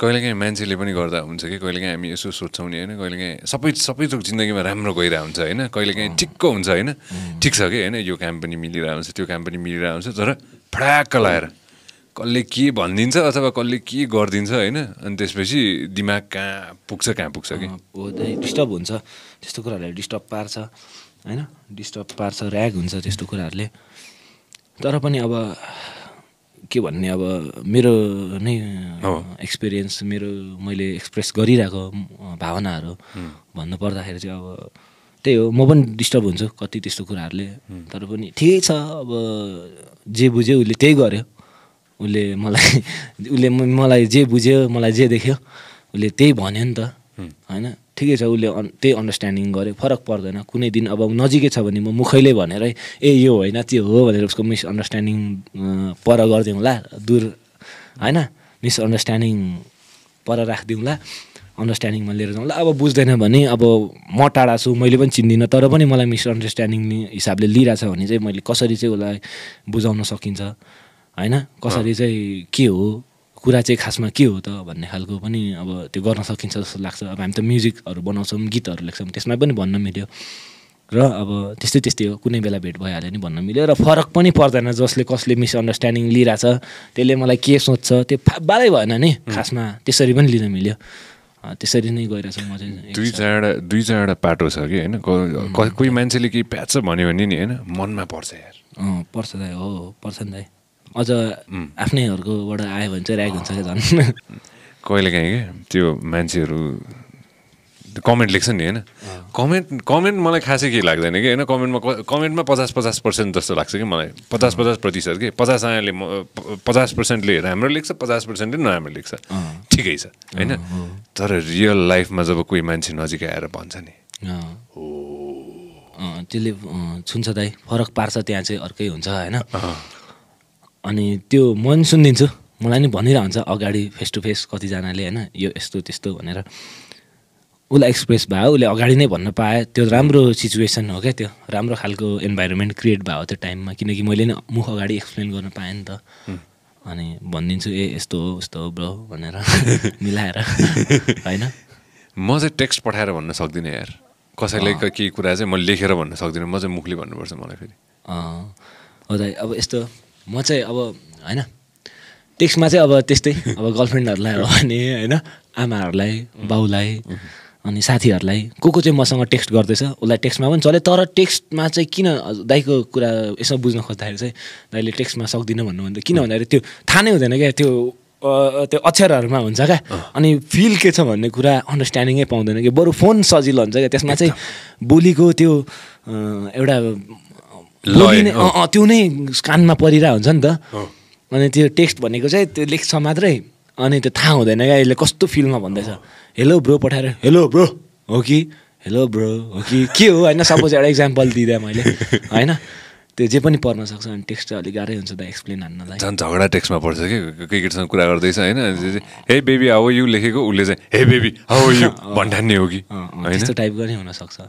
कहिलेकाहीँ मान्छेले पनि गर्दा हुन्छ कि कहिलेकाहीँ हामी यसो सोध्छौँ नि होइन कहिलेकाहीँ सबै सबै थोक जिन्दगीमा राम्रो गइरहेको हुन्छ होइन कहिलेकाहीँ ठिक्क हुन्छ होइन ठिक छ कि होइन यो काम पनि मिलिरहेको हुन्छ त्यो काम पनि मिलिरहेको हुन्छ तर फ्राक्क लाएर कसले के भनिदिन्छ अथवा कसले के गरिदिन्छ होइन अनि त्यसपछि दिमाग कहाँ पुग्छ कहाँ पुग्छ कि डिस्टर्ब हुन्छ त्यस्तो कुराहरूले डिस्टर्ब पार्छ होइन डिस्टर्ब पार्छ ऱ्याग हुन्छ त्यस्तो कुराहरूले तर पनि अब के भन्ने अब मेरो नै एक्सपिरियन्स मेरो मैले एक्सप्रेस गरिरहेको भावनाहरू भन्नुपर्दाखेरि चाहिँ अब त्यही हो म पनि डिस्टर्ब हुन्छु कति त्यस्तो कुराहरूले तर पनि ठिकै छ अब जे बुझ्यो उसले त्यही गर्यो उसले मलाई उसले मलाई जे बुझ्यो मलाई जे देख्यो उसले त्यही भन्यो नि त होइन ठिकै छ उसले त्यही अन्डरस्ट्यान्डिङ गर्यो फरक पर्दैन कुनै दिन अब नजिकै छ भने म मुखैले भनेर ए यो होइन त्यो हो भनेर उसको मिसअन्डरस्ट्यान्डिङ पर गरिदिउँला दुर होइन मिसअन्डरस्ट्यान्डिङ पर राखिदिउँला अन्डरस्ट्यान्डिङमा लिएर जाउँला अब बुझ्दैन भने अब म टाढा छु मैले पनि चिन्दिनँ तर पनि मलाई मिसअन्डरस्ट्यान्डिङ हिसाबले लिइरहेछ भने चाहिँ मैले कसरी चाहिँ उसलाई बुझाउन सकिन्छ होइन कसरी चाहिँ के हो कुरा चाहिँ खासमा के हो त भन्ने खालको पनि अब त्यो गर्न सकिन्छ जस्तो लाग्छ अब हामी त म्युजिकहरू बनाउँछौँ गीतहरू लेख्छौँ त्यसमा पनि भन्न मिल्यो र अब त्यस्तै त्यस्तै हो कुनै बेला भेट भइहाल्यो नि भन्न मिल्यो र फरक पनि पर्दैन जसले कसले मिसअन्डरस्ट्यान्डिङ लिइरहेछ त्यसले मलाई के सोध्छ त्यो बालै भएन नि खासमा त्यसरी पनि लिन मिल्यो त्यसरी नै गइरहेछ म चाहिँ दुई चारवटा दुई चारवटा पाटो छ कि होइन कोही मान्छेले केही प्याच भन्यो भने नि होइन मनमा पर्छ यार अँ पर्छ दाइ हो पर्छ नि दाइ अझ आफ्नैहरूकोबाट आयो भने चाहिँ ऱ्याग हुन्छ क्या झन् कहिलेकाहीँ क्या त्यो मान्छेहरू कमेन्ट लेख्छ नि होइन कमेन्ट कमेन्ट मलाई खासै केही लाग्दैन कि होइन कमेन्टमा कमेन्टमा पचास पचास पर्सेन्ट जस्तो लाग्छ कि मलाई पचास पचास प्रतिशत कि पचास आयाले पचास पर्सेन्टले राम्रो लेख्छ पचास पर्सेन्टले नराम्रो लेख्छ ठिकै छ होइन तर रियल लाइफमा जब कोही मान्छे नजिक आएर भन्छ नि हो त्यसले छुन्छ दाइ फरक पार्छ त्यहाँ चाहिँ अर्कै हुन्छ होइन अनि त्यो म पनि सुनिदिन्छु मलाई नि भनिरहन्छ अगाडि फेस टु फेस कतिजनाले होइन यो यस्तो त्यस्तो भनेर उसलाई एक्सप्रेस भयो उसले अगाडि नै भन्न पाए त्यो राम्रो सिचुएसन हो क्या त्यो राम्रो खालको इन्भाइरोमेन्ट क्रिएट भयो त्यो टाइममा किनकि मैले नै मुख अगाडि एक्सप्लेन गर्न पाएँ नि त अनि भनिदिन्छु ए यस्तो हो उस्तो हो ब्रो भनेर मिलाएर होइन म चाहिँ टेक्स्ट पठाएर भन्न सक्दिनँ यार कसैले केही कुरा चाहिँ म लेखेर भन्न सक्दिनँ म चाहिँ मुखले भन्नुपर्छ मलाई फेरि हो अब यस्तो म चाहिँ अब होइन टेक्स्टमा चाहिँ अब त्यस्तै अब गर्लफ्रेन्डहरूलाई हो भने होइन आमाहरूलाई बाउलाई अनि साथीहरूलाई को को चाहिँ मसँग टेक्स्ट गर्दैछ उसलाई टेक्स्टमा पनि चले तर टेक्स्टमा चाहिँ किन दाईको कुरा यसो बुझ्न खोज्दाखेरि चाहिँ दाइले टेक्स्टमा सक्दिनँ भन्दा किन भन्दाखेरि त्यो थाहा नै हुँदैन क्या त्यो त्यो अक्षरहरूमा हुन्छ क्या अनि फिल के छ भन्ने कुरा अन्डरस्ट्यान्डिङै पाउँदैन कि बरु फोन सजिलो हुन्छ क्या त्यसमा चाहिँ बोलीको त्यो एउटा लगिने अँ त्यो नै कानमा परिरहेको हुन्छ नि त अनि त्यो टेक्स्ट भनेको चाहिँ त्यो लेख्छ मात्रै अनि त्यो थाहा हुँदैन क्या यसले कस्तो फिल्डमा भन्दैछ हेलो ब्रो पठाएर हेलो ब्रो हो कि हेलो ब्रो हो कि के हो होइन सपोज एउटा इक्जाम्पल दिँदा मैले होइन त्यो जे पनि पढ्न सक्छ अनि टेक्स्ट चाहिँ अलिक गाह्रै हुन्छ त एक्सप्लेन हान्नलाई झन् झगडा टेक्स्टमा पर्छ कि क्रिकेटसँग कुरा गर्दैछ होइन हे बेबी हाउ यु लेखेको उसले चाहिँ हे बेबी हाउ यु भन्ठान्ने हो कि त्यस्तो टाइप गरी हुनसक्छ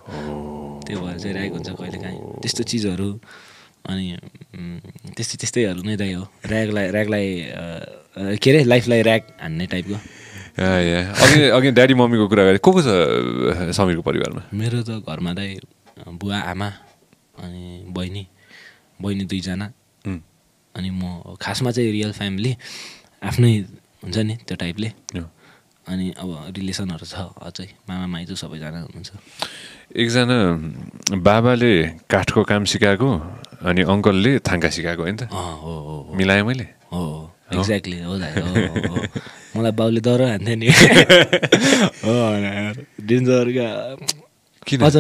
त्यो भएर चाहिँ ऱ्याग हुन्छ कहिले काहीँ त्यस्तो चिजहरू अनि त्यस्तै त्यस्तैहरू नै त्यही हो ऱ्यागलाई ऱ्यागलाई के अरे लाइफलाई ऱ्याग हान्ने टाइपको अघि अघि ड्याडी मम्मीको कुरा गरेँ को को छ समीरको परिवारमा मेरो त घरमा दाइ बुवा आमा अनि बहिनी बहिनी दुईजना अनि म खासमा चाहिँ रियल फ्यामिली आफ्नै हुन्छ नि त्यो टाइपले अनि अब रिलेसनहरू छ अझै मामा माइजू सबैजना हुनुहुन्छ एकजना बाबाले काठको काम सिकाएको अनि अङ्कलले थाङ्का सिकाएको होइन त मिलाएँ मैले एक्ज्याक्टली हो मलाई बाउले डर हान्थ्यो नि डेन्जर किन अझ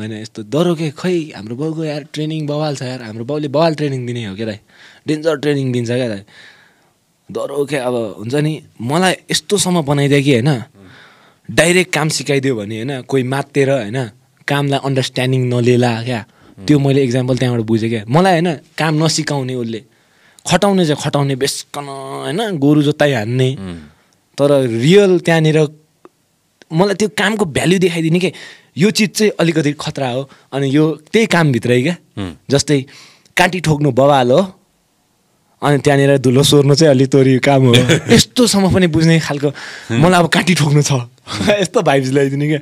होइन यस्तो डरो के खै हाम्रो बाउको यार ट्रेनिङ बवाल छ यार हाम्रो बाउले बवाल ट्रेनिङ दिने हो क्या दाइ डेन्जर ट्रेनिङ दिन्छ क्या दाइ डरो के अब हुन्छ नि मलाई यस्तोसम्म बनाइदियो कि होइन डाइरेक्ट काम सिकाइदियो भने होइन कोही मातेर होइन कामलाई अन्डरस्ट्यान्डिङ नलेला क्या त्यो मैले इक्जाम्पल त्यहाँबाट बुझेँ क्या मलाई होइन काम नसिकाउने उसले खटाउने चाहिँ खटाउने बेसकन होइन गोरु जोताइ हान्ने तर रियल त्यहाँनिर मलाई त्यो कामको भ्याल्यु देखाइदिने कि यो चिज चाहिँ अलिकति खतरा हो अनि यो त्यही कामभित्रै क्या जस्तै काँटी ठोक्नु बवाल हो अनि त्यहाँनिर धुलो सोर्नु चाहिँ अलिक तोरी काम हो यस्तोसम्म पनि बुझ्ने खालको मलाई अब काँटी ठोक्नु छ यस्तो भाइब्स ल्याइदिने क्या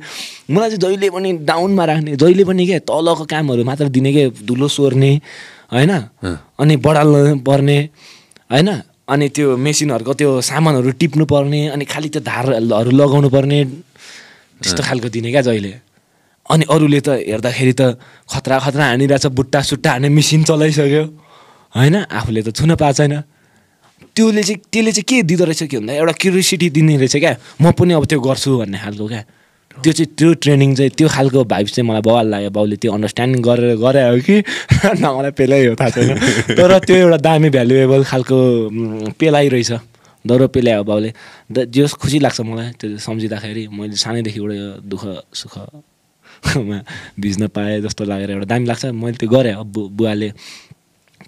मलाई चाहिँ जहिले पनि डाउनमा राख्ने जहिले पनि के तलको कामहरू मात्र दिने के धुलो सोर्ने होइन अनि बढाल पर्ने होइन अनि त्यो मेसिनहरूको त्यो सामानहरू टिप्नु पर्ने अनि खालि त्यो धारहरू लगाउनु पर्ने त्यस्तो खालको दिने क्या जहिले अनि अरूले त हेर्दाखेरि त खतरा खतरा हानिरहेछ बुट्टा सुट्टा हान्ने मेसिन चलाइसक्यो होइन आफूले त छुन पाएको छैन त्यसले चाहिँ त्यसले चाहिँ के दिँदो रहेछ के भन्दा एउटा क्युरियोसिटी दिने रहेछ क्या म पनि अब त्यो गर्छु भन्ने खालको क्या त्यो चाहिँ त्यो ट्रेनिङ चाहिँ त्यो खालको भाइब चाहिँ मलाई बवाल लाग्यो बाउले त्यो अन्डरस्ट्यान्डिङ गरेर गरे हो कि न मलाई पेलै हो थाहा छैन तर त्यो एउटा दामी भ्यालुएबल खालको पेलाइ रहेछ दरो पेलाइ हो बाउले जो खुसी लाग्छ मलाई त्यो सम्झिँदाखेरि मैले सानैदेखि एउटा यो दुःख सुखमा भिज्न पाएँ जस्तो लागेर एउटा दामी लाग्छ मैले त्यो गरेँ अब बु बुवाले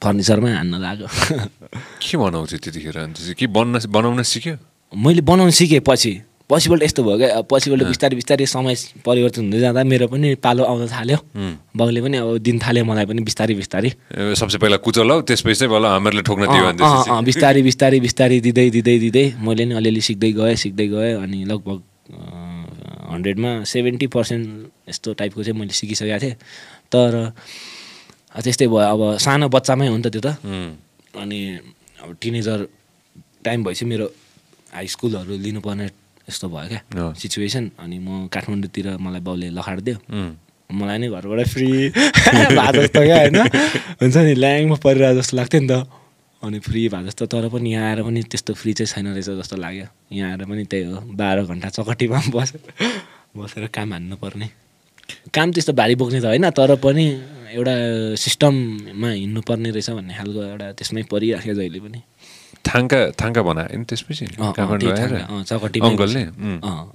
फर्निचरमै हान्न लाग्यो के बनाउँछ त्यतिखेर के बन्न बनाउन सिक्यो मैले बनाउनु सिकेँ पछि पसिबल यस्तो भयो क्या पसिपल्ट बिस्तारै बिस्तारै समय परिवर्तन हुँदै जाँदा मेरो पनि पालो आउन थाल्यो बाउले पनि अब दिन थाल्यो मलाई पनि बिस्तारै बिस्तारै सबसे पहिला कुचलो त्यसपछि चाहिँ हामीहरूले ठोक्न दियो बिस्तारै बिस्तारै बिस्तारै दिँदै दिँदै दिँदै मैले नि अलिअलि सिक्दै गएँ सिक्दै गएँ अनि लगभग हन्ड्रेडमा सेभेन्टी पर्सेन्ट यस्तो टाइपको चाहिँ मैले सिकिसकेको थिएँ तर त्यस्तै भयो अब सानो बच्चामै हो नि त त्यो त अनि अब टिनेजर टाइम भएपछि मेरो हाई स्कुलहरू लिनुपर्ने यस्तो भयो क्या सिचुएसन अनि म काठमाडौँतिर मलाई बाउले लखाडिदियो मलाई नै घरबाट फ्री भए जस्तो क्या होइन हुन्छ नि ल्याङमा परिरहेको जस्तो लाग्थ्यो नि त अनि फ्री भए जस्तो तर पनि यहाँ आएर पनि त्यस्तो फ्री चाहिँ छैन रहेछ जस्तो लाग्यो यहाँ आएर पनि त्यही हो बाह्र घन्टा चकटीमा बसेर बसेर काम हान्नुपर्ने काम त्यस्तो भारी बोक्ने त होइन तर पनि एउटा सिस्टममा हिँड्नुपर्ने रहेछ भन्ने खालको एउटा त्यसमै परिराख्यो जहिले पनि थाङ्का थाङ्का बनायो नि त्यसपछि अङ्कलले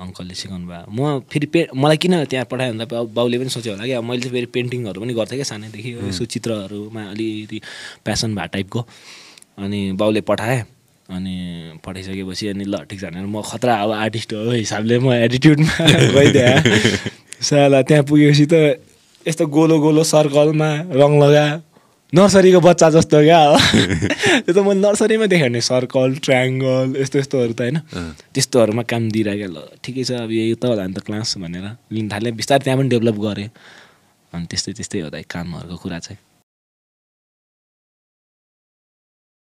अङ्कलले सिकाउनु भयो म फेरि पे मलाई किन त्यहाँ पठायो भन्दा अब बाउले पनि सोच्यो होला अब मैले चाहिँ फेरि पेन्टिङहरू पनि गर्थेँ क्या सानैदेखि यसो चित्रहरूमा अलिकति प्यासन भए टाइपको अनि बाउले पठाएँ अनि पठाइसकेपछि अनि ल ठिक छ म खतरा अब आर्टिस्ट हो हिसाबले म एटिट्युडमा गइदिएँ साला त्यहाँ पुगेपछि त यस्तो गोलो गोलो सर्कलमा रङ लगा नर्सरीको बच्चा जस्तो क्या त्यो त मैले नर्सरीमा देखेँ भने सर्कल ट्रायङ्गल यस्तो यस्तोहरू त होइन त्यस्तोहरूमा काम दिइरहेको ल ठिकै छ अब यही त होला नि त क्लास भनेर लिन थालेँ बिस्तारै त्यहाँ पनि डेभलप गरेँ अनि त्यस्तै त्यस्तै होला कामहरूको कुरा चाहिँ